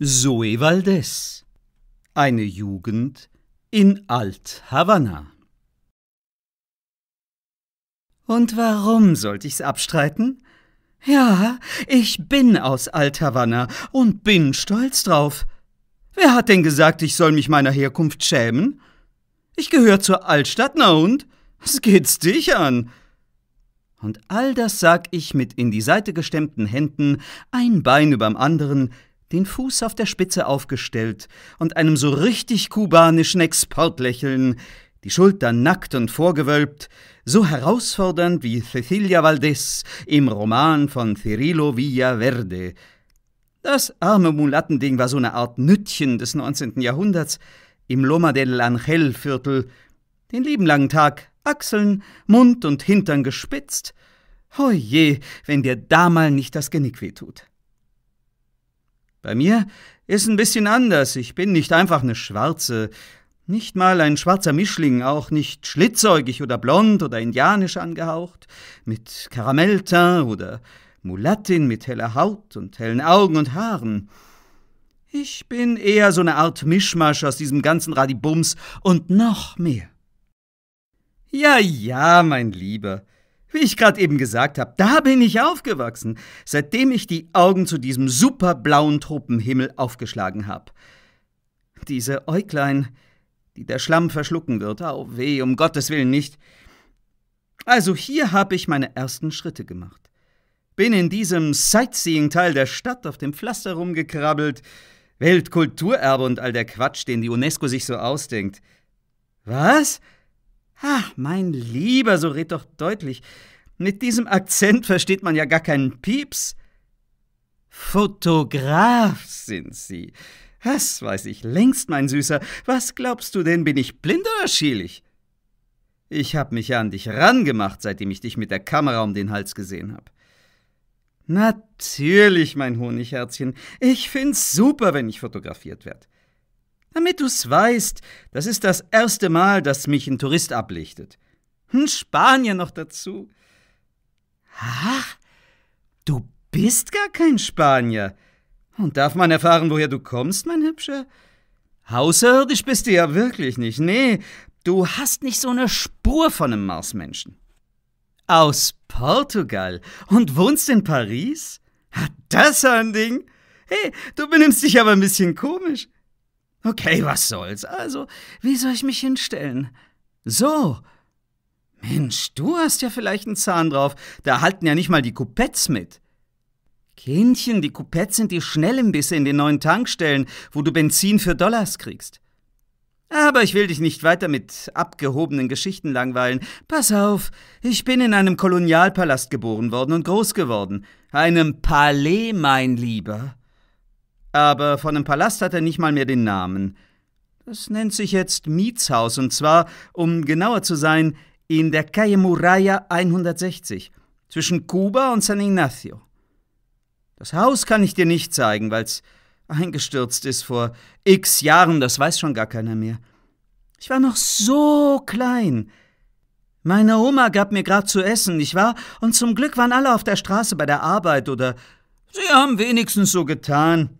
Zoe Valdez Eine Jugend in Alt-Havanna Und warum sollte ich's abstreiten? Ja, ich bin aus Alt-Havanna und bin stolz drauf. Wer hat denn gesagt, ich soll mich meiner Herkunft schämen? Ich gehöre zur Altstadt, na und? Was geht's dich an? Und all das sag ich mit in die Seite gestemmten Händen, ein Bein überm anderen, den Fuß auf der Spitze aufgestellt und einem so richtig kubanischen Exportlächeln, die Schultern nackt und vorgewölbt, so herausfordernd wie Cecilia Valdez im Roman von Cirilo Villaverde. Das arme Mulattending war so eine Art Nüttchen des 19. Jahrhunderts im Loma del Angel-Viertel, den lieben langen Tag Achseln, Mund und Hintern gespitzt. Oje, wenn dir da mal nicht das Genick wehtut. Bei mir ist ein bisschen anders. Ich bin nicht einfach eine Schwarze. Nicht mal ein schwarzer Mischling, auch nicht schlitzäugig oder blond oder indianisch angehaucht, mit Karamellteint oder Mulattin mit heller Haut und hellen Augen und Haaren. Ich bin eher so eine Art Mischmasch aus diesem ganzen Radibums und noch mehr. Ja, ja, mein Lieber, wie ich gerade eben gesagt habe, da bin ich aufgewachsen, seitdem ich die Augen zu diesem superblauen Tropenhimmel aufgeschlagen habe. Diese Äuglein, die der Schlamm verschlucken wird, au weh, um Gottes Willen nicht. Also hier habe ich meine ersten Schritte gemacht. Bin in diesem Sightseeing-Teil der Stadt auf dem Pflaster rumgekrabbelt. Weltkulturerbe und all der Quatsch, den die UNESCO sich so ausdenkt. Was? Was? Ach, mein Lieber, so red doch deutlich. Mit diesem Akzent versteht man ja gar keinen Pieps. Fotograf sind Sie. Das weiß ich längst, mein Süßer. Was glaubst du denn, bin ich blind oder schielig? Ich hab mich ja an dich rangemacht, seitdem ich dich mit der Kamera um den Hals gesehen hab. Natürlich, mein Honigherzchen. Ich find's super, wenn ich fotografiert werd. Damit du's weißt, das ist das erste Mal, dass mich ein Tourist ablichtet. Ein hm, Spanier noch dazu. Ach, du bist gar kein Spanier. Und darf man erfahren, woher du kommst, mein Hübscher? Außerirdisch bist du ja wirklich nicht. Nee, du hast nicht so eine Spur von einem Marsmenschen. Aus Portugal und wohnst in Paris? Hat das ein Ding? Hey, du benimmst dich aber ein bisschen komisch. Okay, was soll's. Also, wie soll ich mich hinstellen? So. Mensch, du hast ja vielleicht einen Zahn drauf. Da halten ja nicht mal die Coupettes mit. Kindchen, die Coupettes sind die schnellen Bisse in den neuen Tankstellen, wo du Benzin für Dollars kriegst. Aber ich will dich nicht weiter mit abgehobenen Geschichten langweilen. Pass auf, ich bin in einem Kolonialpalast geboren worden und groß geworden. Einem Palais, mein Lieber aber von dem Palast hat er nicht mal mehr den Namen. Das nennt sich jetzt Mietshaus, und zwar, um genauer zu sein, in der Calle Muraya 160, zwischen Kuba und San Ignacio. Das Haus kann ich dir nicht zeigen, weil's eingestürzt ist vor x Jahren, das weiß schon gar keiner mehr. Ich war noch so klein. Meine Oma gab mir grad zu essen, nicht wahr? Und zum Glück waren alle auf der Straße bei der Arbeit oder sie haben wenigstens so getan,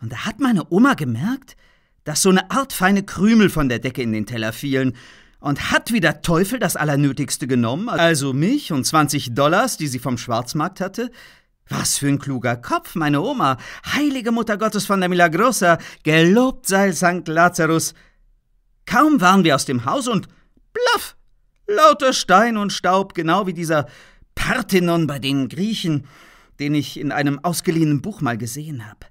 und da hat meine Oma gemerkt, dass so eine Art feine Krümel von der Decke in den Teller fielen und hat wie der Teufel das Allernötigste genommen, also mich und 20 Dollars, die sie vom Schwarzmarkt hatte. Was für ein kluger Kopf, meine Oma, heilige Mutter Gottes von der Milagrosa, gelobt sei St. Lazarus. Kaum waren wir aus dem Haus und blaff, lauter Stein und Staub, genau wie dieser Parthenon bei den Griechen, den ich in einem ausgeliehenen Buch mal gesehen habe.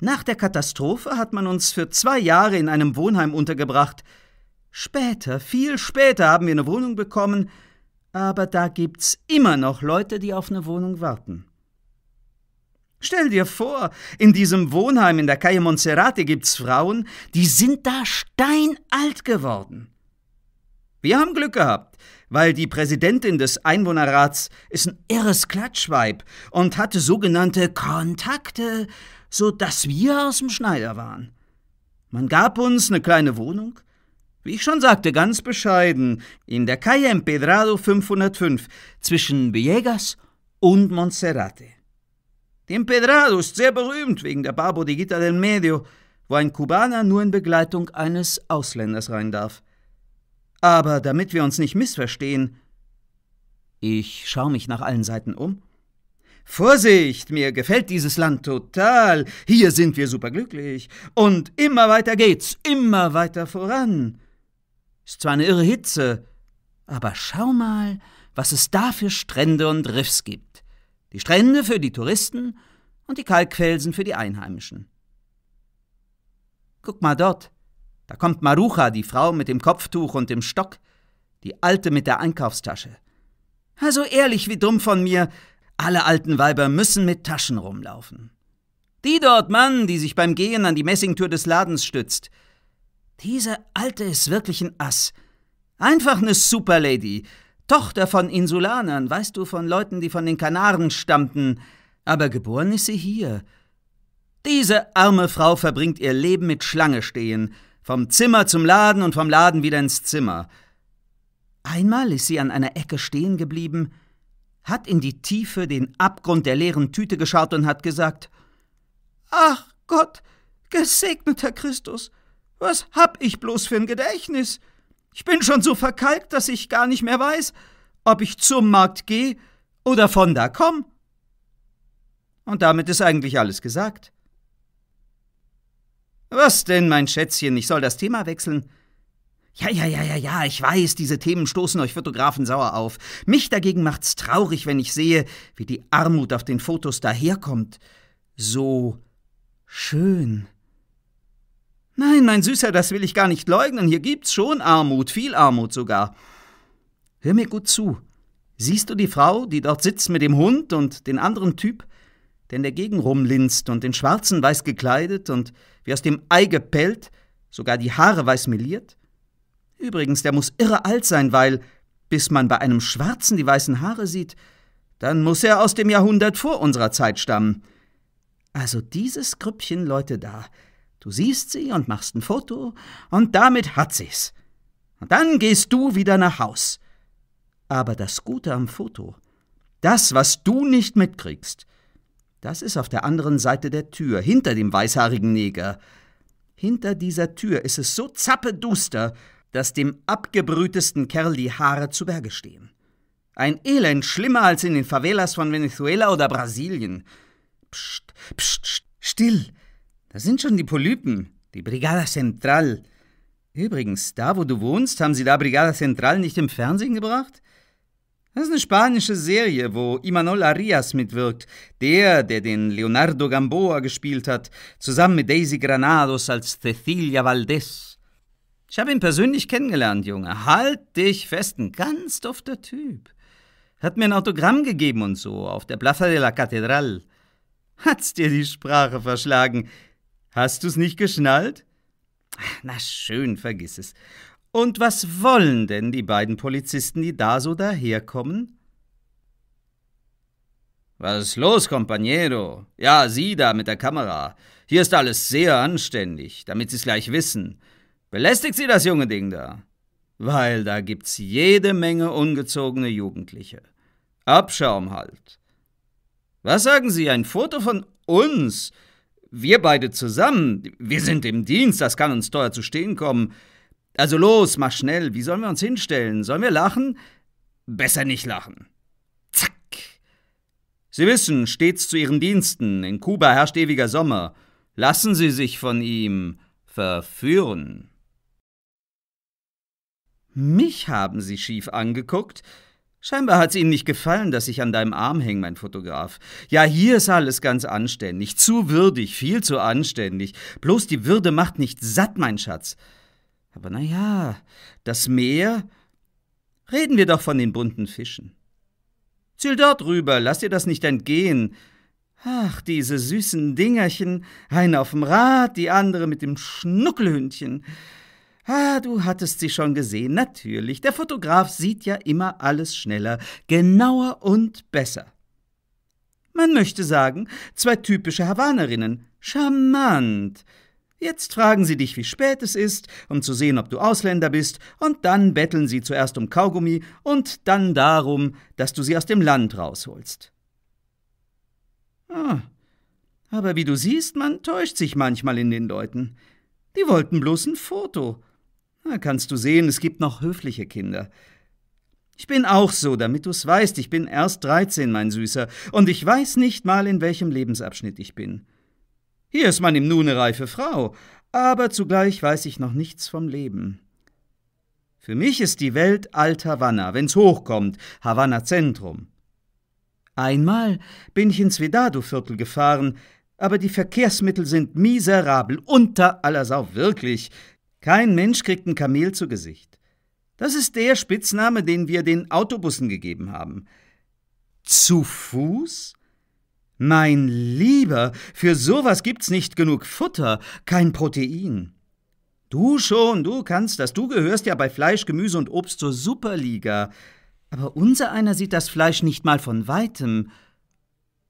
Nach der Katastrophe hat man uns für zwei Jahre in einem Wohnheim untergebracht. Später, viel später haben wir eine Wohnung bekommen, aber da gibt's immer noch Leute, die auf eine Wohnung warten. Stell dir vor, in diesem Wohnheim in der Calle Monserrate gibt's Frauen, die sind da steinalt geworden. Wir haben Glück gehabt, weil die Präsidentin des Einwohnerrats ist ein irres Klatschweib und hatte sogenannte Kontakte, sodass wir aus dem Schneider waren. Man gab uns eine kleine Wohnung, wie ich schon sagte, ganz bescheiden, in der Calle Empedrado 505 zwischen Villegas und Monserrate. Die Empedrado ist sehr berühmt wegen der Barbo de Gita del Medio, wo ein Kubaner nur in Begleitung eines Ausländers rein darf. Aber damit wir uns nicht missverstehen. Ich schaue mich nach allen Seiten um. Vorsicht, mir gefällt dieses Land total. Hier sind wir superglücklich. Und immer weiter geht's, immer weiter voran. Ist zwar eine irre Hitze, aber schau mal, was es da für Strände und Riffs gibt. Die Strände für die Touristen und die Kalkfelsen für die Einheimischen. Guck mal dort, da kommt Marucha, die Frau mit dem Kopftuch und dem Stock, die Alte mit der Einkaufstasche. Also ehrlich wie dumm von mir, alle alten Weiber müssen mit Taschen rumlaufen. Die dort, Mann, die sich beim Gehen an die Messingtür des Ladens stützt. Diese Alte ist wirklich ein Ass. Einfach eine Superlady. Tochter von Insulanern, weißt du, von Leuten, die von den Kanaren stammten. Aber geboren ist sie hier. Diese arme Frau verbringt ihr Leben mit Schlange stehen vom Zimmer zum Laden und vom Laden wieder ins Zimmer. Einmal ist sie an einer Ecke stehen geblieben, hat in die Tiefe den Abgrund der leeren Tüte geschaut und hat gesagt: Ach Gott, gesegneter Christus, was hab ich bloß für ein Gedächtnis? Ich bin schon so verkalkt, dass ich gar nicht mehr weiß, ob ich zum Markt gehe oder von da komm. Und damit ist eigentlich alles gesagt. Was denn, mein Schätzchen? Ich soll das Thema wechseln. Ja, ja, ja, ja, ja, ich weiß, diese Themen stoßen euch Fotografen sauer auf. Mich dagegen macht's traurig, wenn ich sehe, wie die Armut auf den Fotos daherkommt. So schön. Nein, mein Süßer, das will ich gar nicht leugnen. Hier gibt's schon Armut, viel Armut sogar. Hör mir gut zu. Siehst du die Frau, die dort sitzt mit dem Hund und den anderen Typ? denn in der Gegend rumlinst und in schwarzen weiß gekleidet und wie aus dem Ei gepellt, sogar die Haare weiß meliert? Übrigens, der muss irre alt sein, weil, bis man bei einem Schwarzen die weißen Haare sieht, dann muss er aus dem Jahrhundert vor unserer Zeit stammen. Also dieses Grüppchen Leute da, du siehst sie und machst ein Foto, und damit hat sie's. Und dann gehst du wieder nach Haus. Aber das Gute am Foto, das, was du nicht mitkriegst, das ist auf der anderen Seite der Tür, hinter dem weißhaarigen Neger. Hinter dieser Tür ist es so zappeduster, dass dem abgebrühtesten Kerl die Haare zu Berge stehen. Ein Elend schlimmer als in den Favelas von Venezuela oder Brasilien. Psst, psst, still! Da sind schon die Polypen, die Brigada Central. Übrigens, da wo du wohnst, haben sie da Brigada Central nicht im Fernsehen gebracht? Das ist eine spanische Serie, wo Imanol Arias mitwirkt, der, der den Leonardo Gamboa gespielt hat, zusammen mit Daisy Granados als Cecilia Valdez. Ich habe ihn persönlich kennengelernt, Junge. Halt dich fest, ein ganz dufter Typ. Hat mir ein Autogramm gegeben und so, auf der Plaza de la Catedral. Hat's dir die Sprache verschlagen? Hast du's nicht geschnallt? Na schön, vergiss es. Und was wollen denn die beiden Polizisten, die da so daherkommen? Was ist los, Companiero? Ja, Sie da mit der Kamera. Hier ist alles sehr anständig, damit Sie es gleich wissen. Belästigt Sie das junge Ding da. Weil da gibt's jede Menge ungezogene Jugendliche. Abschaum halt. Was sagen Sie, ein Foto von uns? Wir beide zusammen. Wir sind im Dienst, das kann uns teuer zu stehen kommen. Also los, mach schnell, wie sollen wir uns hinstellen? Sollen wir lachen? Besser nicht lachen. Zack! Sie wissen, stets zu Ihren Diensten, in Kuba herrscht ewiger Sommer. Lassen Sie sich von ihm verführen. Mich haben Sie schief angeguckt. Scheinbar hat es Ihnen nicht gefallen, dass ich an deinem Arm hänge, mein Fotograf. Ja, hier ist alles ganz anständig, zu würdig, viel zu anständig. Bloß die Würde macht nicht satt, mein Schatz. Aber na ja, das Meer. Reden wir doch von den bunten Fischen. Ziel dort rüber, lass dir das nicht entgehen. Ach, diese süßen Dingerchen, eine auf dem Rad, die andere mit dem Schnuckelhündchen. Ah, du hattest sie schon gesehen, natürlich. Der Fotograf sieht ja immer alles schneller, genauer und besser. Man möchte sagen, zwei typische Havanerinnen, charmant, Jetzt fragen sie dich, wie spät es ist, um zu sehen, ob du Ausländer bist, und dann betteln sie zuerst um Kaugummi und dann darum, dass du sie aus dem Land rausholst. Ah, aber wie du siehst, man täuscht sich manchmal in den Leuten. Die wollten bloß ein Foto. Da kannst du sehen, es gibt noch höfliche Kinder. Ich bin auch so, damit du's weißt, ich bin erst 13, mein Süßer, und ich weiß nicht mal, in welchem Lebensabschnitt ich bin. Hier ist man im Nune reife Frau, aber zugleich weiß ich noch nichts vom Leben. Für mich ist die Welt Alt Havanna, wenn's hochkommt, Havanna Zentrum. Einmal bin ich ins Vedado-Viertel gefahren, aber die Verkehrsmittel sind miserabel, unter aller Sau, wirklich. Kein Mensch kriegt ein Kamel zu Gesicht. Das ist der Spitzname, den wir den Autobussen gegeben haben. Zu Fuß mein Lieber, für sowas gibt's nicht genug Futter, kein Protein. Du schon, du kannst das, du gehörst ja bei Fleisch, Gemüse und Obst zur Superliga. Aber unser einer sieht das Fleisch nicht mal von weitem.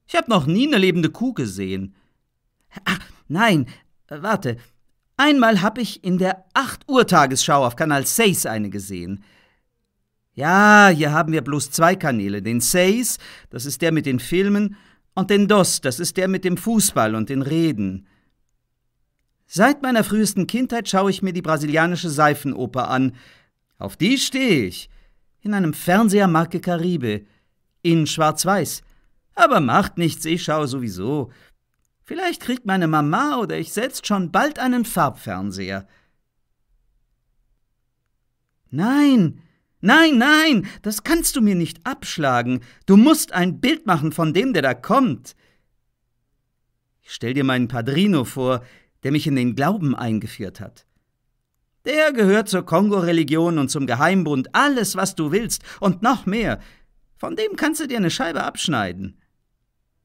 Ich hab noch nie eine lebende Kuh gesehen. Ach, nein, äh, warte. Einmal hab ich in der 8 Uhr Tagesschau auf Kanal 6 eine gesehen. Ja, hier haben wir bloß zwei Kanäle, den 6, das ist der mit den Filmen, und den Dos, das ist der mit dem Fußball und den Reden. Seit meiner frühesten Kindheit schaue ich mir die brasilianische Seifenoper an. Auf die stehe ich. In einem Fernseher Marke Karibe. In Schwarz-Weiß. Aber macht nichts, ich schaue sowieso. Vielleicht kriegt meine Mama oder ich selbst schon bald einen Farbfernseher. Nein, Nein, nein, das kannst du mir nicht abschlagen. Du musst ein Bild machen von dem, der da kommt. Ich stell dir meinen Padrino vor, der mich in den Glauben eingeführt hat. Der gehört zur Kongo-Religion und zum Geheimbund, alles, was du willst und noch mehr. Von dem kannst du dir eine Scheibe abschneiden.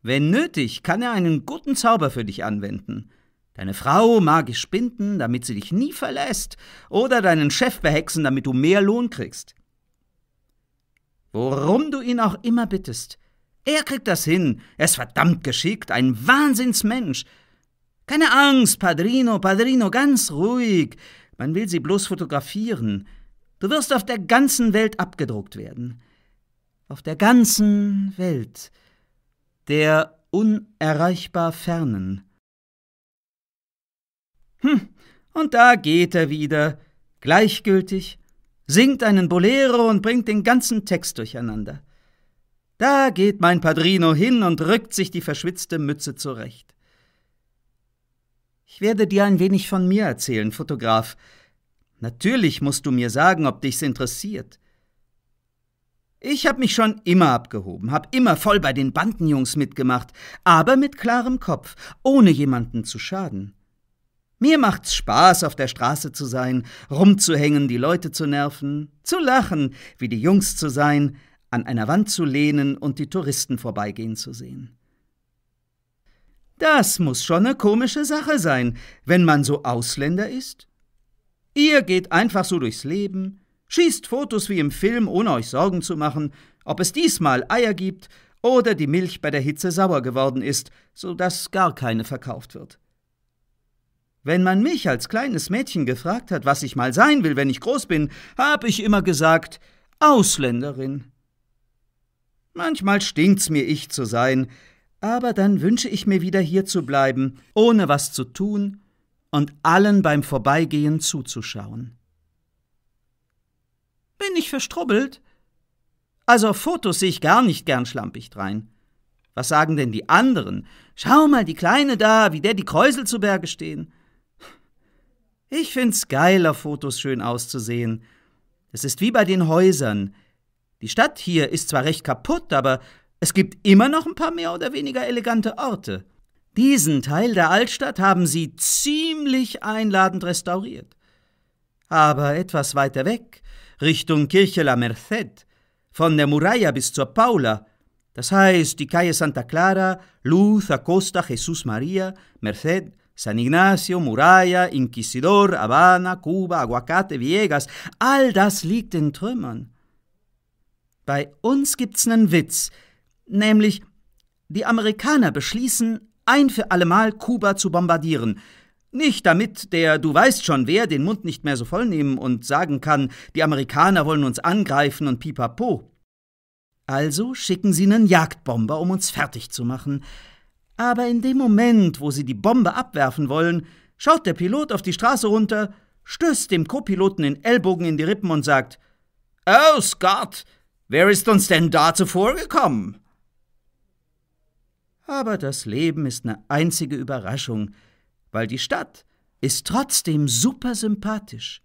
Wenn nötig, kann er einen guten Zauber für dich anwenden. Deine Frau magisch binden, damit sie dich nie verlässt, oder deinen Chef behexen, damit du mehr Lohn kriegst. Worum du ihn auch immer bittest. Er kriegt das hin. Er ist verdammt geschickt, ein Wahnsinnsmensch. Keine Angst, Padrino, Padrino, ganz ruhig. Man will sie bloß fotografieren. Du wirst auf der ganzen Welt abgedruckt werden. Auf der ganzen Welt. Der unerreichbar fernen. Hm, und da geht er wieder, gleichgültig, singt einen Bolero und bringt den ganzen Text durcheinander. Da geht mein Padrino hin und rückt sich die verschwitzte Mütze zurecht. Ich werde dir ein wenig von mir erzählen, Fotograf. Natürlich musst du mir sagen, ob dich's interessiert. Ich hab mich schon immer abgehoben, hab immer voll bei den Bandenjungs mitgemacht, aber mit klarem Kopf, ohne jemanden zu schaden. Mir macht's Spaß, auf der Straße zu sein, rumzuhängen, die Leute zu nerven, zu lachen, wie die Jungs zu sein, an einer Wand zu lehnen und die Touristen vorbeigehen zu sehen. Das muss schon eine komische Sache sein, wenn man so Ausländer ist. Ihr geht einfach so durchs Leben, schießt Fotos wie im Film, ohne euch Sorgen zu machen, ob es diesmal Eier gibt oder die Milch bei der Hitze sauer geworden ist, so dass gar keine verkauft wird. Wenn man mich als kleines Mädchen gefragt hat, was ich mal sein will, wenn ich groß bin, habe ich immer gesagt Ausländerin. Manchmal stinkt's mir, ich zu sein, aber dann wünsche ich mir wieder hier zu bleiben, ohne was zu tun und allen beim Vorbeigehen zuzuschauen. Bin ich verstrubbelt? Also auf Fotos sehe ich gar nicht gern schlampig drein. Was sagen denn die anderen? Schau mal, die Kleine da, wie der die Kräusel zu Berge stehen. Ich find's geil, auf Fotos schön auszusehen. Es ist wie bei den Häusern. Die Stadt hier ist zwar recht kaputt, aber es gibt immer noch ein paar mehr oder weniger elegante Orte. Diesen Teil der Altstadt haben sie ziemlich einladend restauriert. Aber etwas weiter weg, Richtung Kirche La Merced, von der Muralla bis zur Paula, das heißt die Calle Santa Clara, Luz, Acosta, Jesus Maria, Merced, San Ignacio, Muralla, Inquisidor, Habana, Kuba, Aguacate, Viegas, all das liegt in Trümmern. Bei uns gibt's nen Witz, nämlich die Amerikaner beschließen, ein für allemal Kuba zu bombardieren. Nicht damit der Du weißt schon wer den Mund nicht mehr so voll nehmen und sagen kann, die Amerikaner wollen uns angreifen und pipapo. Also schicken sie nen Jagdbomber, um uns fertig zu machen. Aber in dem Moment, wo sie die Bombe abwerfen wollen, schaut der Pilot auf die Straße runter, stößt dem Co-Piloten den Ellbogen in die Rippen und sagt: Oh Scott, wer ist uns denn da zuvor gekommen? Aber das Leben ist eine einzige Überraschung, weil die Stadt ist trotzdem super sympathisch.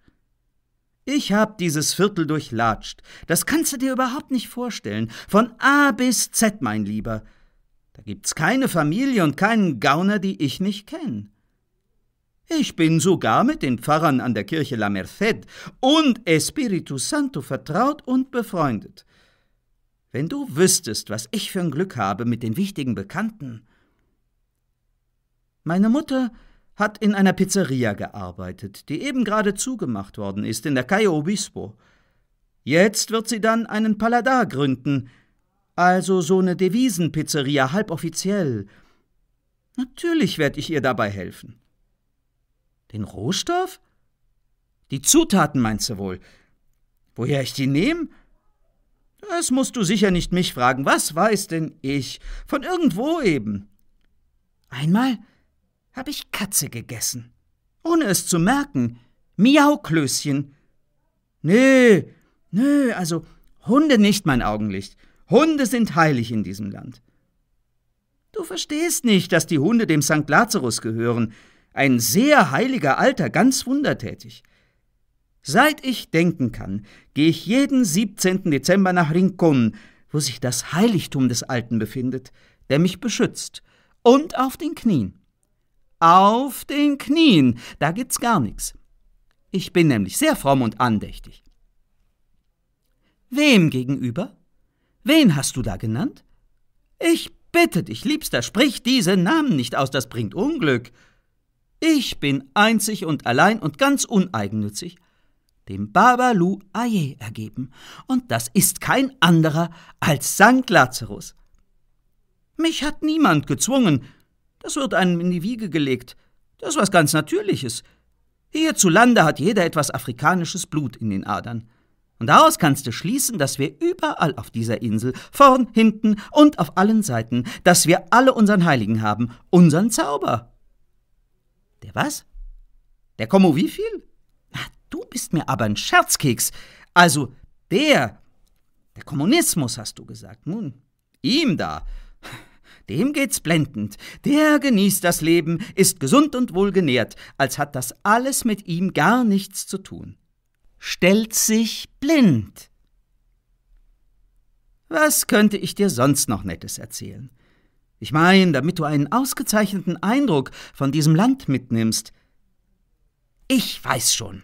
Ich habe dieses Viertel durchlatscht. Das kannst du dir überhaupt nicht vorstellen. Von A bis Z, mein Lieber. Da gibt's keine Familie und keinen Gauner, die ich nicht kenne. Ich bin sogar mit den Pfarrern an der Kirche La Merced und Espiritu Santo vertraut und befreundet. Wenn du wüsstest, was ich für ein Glück habe mit den wichtigen Bekannten. Meine Mutter hat in einer Pizzeria gearbeitet, die eben gerade zugemacht worden ist in der Calle Obispo. Jetzt wird sie dann einen Paladar gründen, also so eine Devisenpizzeria, halboffiziell. Natürlich werde ich ihr dabei helfen. Den Rohstoff? Die Zutaten meinst du wohl? Woher ich die nehme? Das musst du sicher nicht mich fragen. Was weiß denn ich? Von irgendwo eben. Einmal habe ich Katze gegessen, ohne es zu merken. Miauklößchen. Nö, nö, also Hunde nicht mein Augenlicht. Hunde sind heilig in diesem Land. Du verstehst nicht, dass die Hunde dem St. Lazarus gehören, ein sehr heiliger Alter, ganz wundertätig. Seit ich denken kann, gehe ich jeden 17. Dezember nach Rincon, wo sich das Heiligtum des Alten befindet, der mich beschützt, und auf den Knien. Auf den Knien, da gibt's gar nichts. Ich bin nämlich sehr fromm und andächtig. Wem gegenüber? Wen hast du da genannt? Ich bitte dich, Liebster, sprich diese Namen nicht aus, das bringt Unglück. Ich bin einzig und allein und ganz uneigennützig dem Babalu Aye ergeben, und das ist kein anderer als Sankt Lazarus. Mich hat niemand gezwungen, das wird einem in die Wiege gelegt, das ist was ganz Natürliches. Hierzulande hat jeder etwas afrikanisches Blut in den Adern. Und daraus kannst du schließen, dass wir überall auf dieser Insel, vorn, hinten und auf allen Seiten, dass wir alle unseren Heiligen haben, unseren Zauber. Der was? Der Komo wie viel? Na, du bist mir aber ein Scherzkeks. Also, der, der Kommunismus, hast du gesagt. Nun, ihm da. Dem geht's blendend. Der genießt das Leben, ist gesund und wohlgenährt, als hat das alles mit ihm gar nichts zu tun stellt sich blind. Was könnte ich dir sonst noch Nettes erzählen? Ich meine, damit du einen ausgezeichneten Eindruck von diesem Land mitnimmst. Ich weiß schon.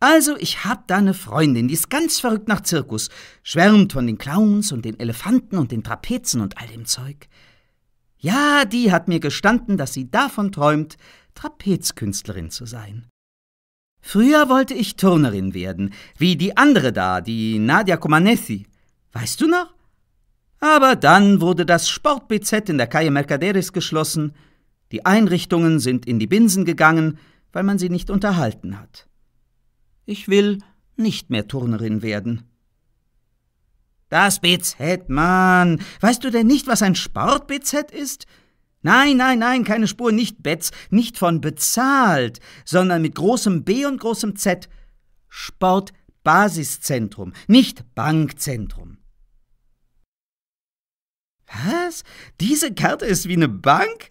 Also, ich hab da eine Freundin, die ist ganz verrückt nach Zirkus, schwärmt von den Clowns und den Elefanten und den Trapezen und all dem Zeug. Ja, die hat mir gestanden, dass sie davon träumt, Trapezkünstlerin zu sein. Früher wollte ich Turnerin werden, wie die andere da, die Nadia Comaneci. Weißt du noch? Aber dann wurde das Sport-BZ in der Calle Mercaderis geschlossen, die Einrichtungen sind in die Binsen gegangen, weil man sie nicht unterhalten hat. Ich will nicht mehr Turnerin werden. Das BZ, Mann! Weißt du denn nicht, was ein Sport-BZ ist? Nein, nein, nein, keine Spur, nicht Betz, nicht von bezahlt, sondern mit großem B und großem Z. Sportbasiszentrum, nicht Bankzentrum. Was? Diese Karte ist wie eine Bank?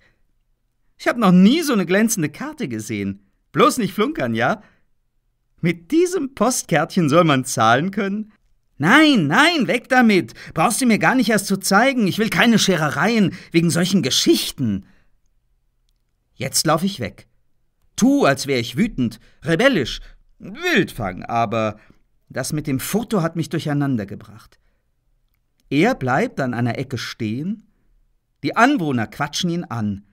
Ich habe noch nie so eine glänzende Karte gesehen. Bloß nicht flunkern, ja? Mit diesem Postkärtchen soll man zahlen können? Nein, nein, weg damit. Brauchst du mir gar nicht erst zu zeigen. Ich will keine Scherereien wegen solchen Geschichten. Jetzt lauf ich weg. Tu, als wäre ich wütend, rebellisch, wildfang, aber das mit dem Foto hat mich durcheinander gebracht. Er bleibt an einer Ecke stehen, die Anwohner quatschen ihn an.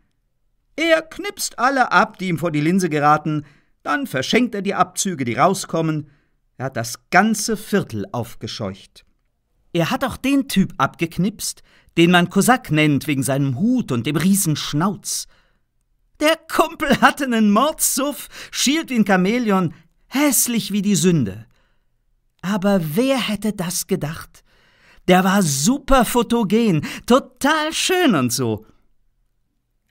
Er knipst alle ab, die ihm vor die Linse geraten, dann verschenkt er die Abzüge, die rauskommen, er hat das ganze Viertel aufgescheucht. Er hat auch den Typ abgeknipst, den man Kosak nennt wegen seinem Hut und dem Riesenschnauz. Der Kumpel hatte einen Mordsuff, schielt wie ein Chamäleon, hässlich wie die Sünde. Aber wer hätte das gedacht? Der war super fotogen, total schön und so.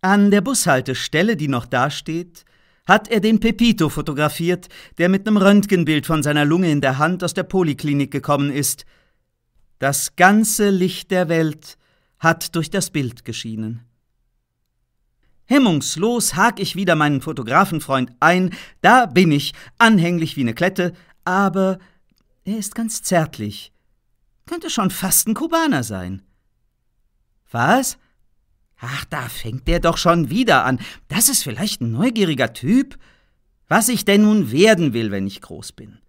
An der Bushaltestelle, die noch dasteht, hat er den Pepito fotografiert, der mit einem Röntgenbild von seiner Lunge in der Hand aus der Poliklinik gekommen ist. Das ganze Licht der Welt hat durch das Bild geschienen. Hemmungslos hake ich wieder meinen Fotografenfreund ein, da bin ich, anhänglich wie eine Klette, aber er ist ganz zärtlich. Könnte schon fast ein Kubaner sein. Was? Ach, da fängt der doch schon wieder an. Das ist vielleicht ein neugieriger Typ. Was ich denn nun werden will, wenn ich groß bin.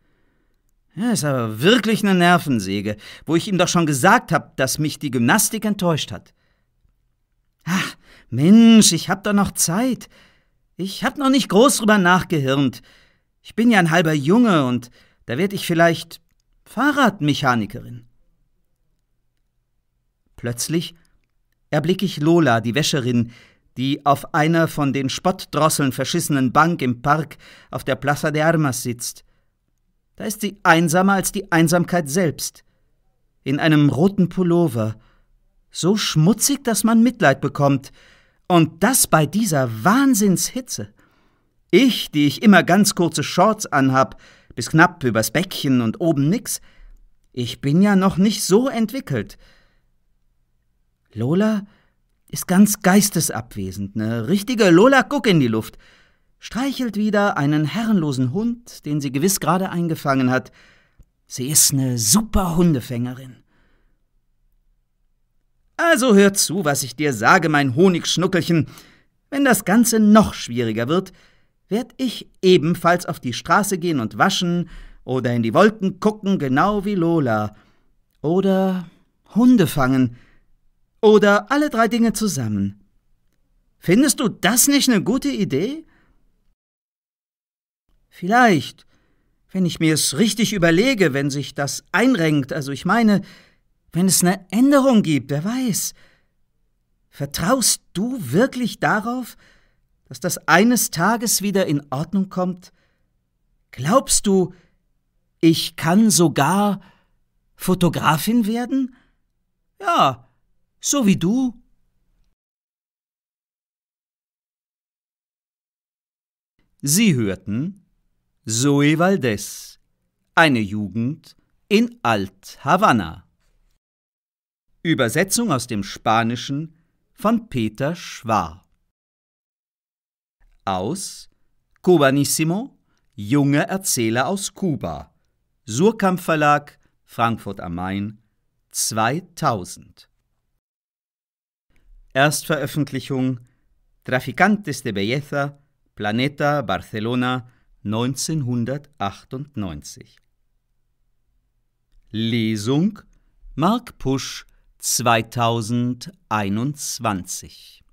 Ja, ist aber wirklich eine Nervensäge, wo ich ihm doch schon gesagt habe, dass mich die Gymnastik enttäuscht hat. Ach, Mensch, ich hab doch noch Zeit. Ich hab noch nicht groß drüber nachgehirnt. Ich bin ja ein halber Junge und da werd ich vielleicht Fahrradmechanikerin. Plötzlich erblicke ich Lola, die Wäscherin, die auf einer von den Spottdrosseln verschissenen Bank im Park auf der Plaza de Armas sitzt. Da ist sie einsamer als die Einsamkeit selbst. In einem roten Pullover, so schmutzig, dass man Mitleid bekommt, und das bei dieser Wahnsinnshitze. Ich, die ich immer ganz kurze Shorts anhab, bis knapp übers Bäckchen und oben nix, ich bin ja noch nicht so entwickelt, Lola ist ganz geistesabwesend, eine richtige Lola guck in die Luft, streichelt wieder einen herrenlosen Hund, den sie gewiss gerade eingefangen hat. Sie ist eine super Hundefängerin. Also hör zu, was ich dir sage, mein Honigschnuckelchen. Wenn das Ganze noch schwieriger wird, werd ich ebenfalls auf die Straße gehen und waschen oder in die Wolken gucken, genau wie Lola. Oder Hunde fangen. Oder alle drei Dinge zusammen. Findest du das nicht eine gute Idee? Vielleicht, wenn ich mir es richtig überlege, wenn sich das einrenkt, also ich meine, wenn es eine Änderung gibt, wer weiß. Vertraust du wirklich darauf, dass das eines Tages wieder in Ordnung kommt? Glaubst du, ich kann sogar Fotografin werden? Ja, so wie du. Sie hörten Zoe Valdez, eine Jugend in Alt-Havanna. Übersetzung aus dem Spanischen von Peter Schwar. Aus Cubanissimo, junge Erzähler aus Kuba. Surkamp Verlag, Frankfurt am Main, 2000. Erstveröffentlichung Traficantes de Belleza, Planeta, Barcelona, 1998. Lesung Mark Pusch 2021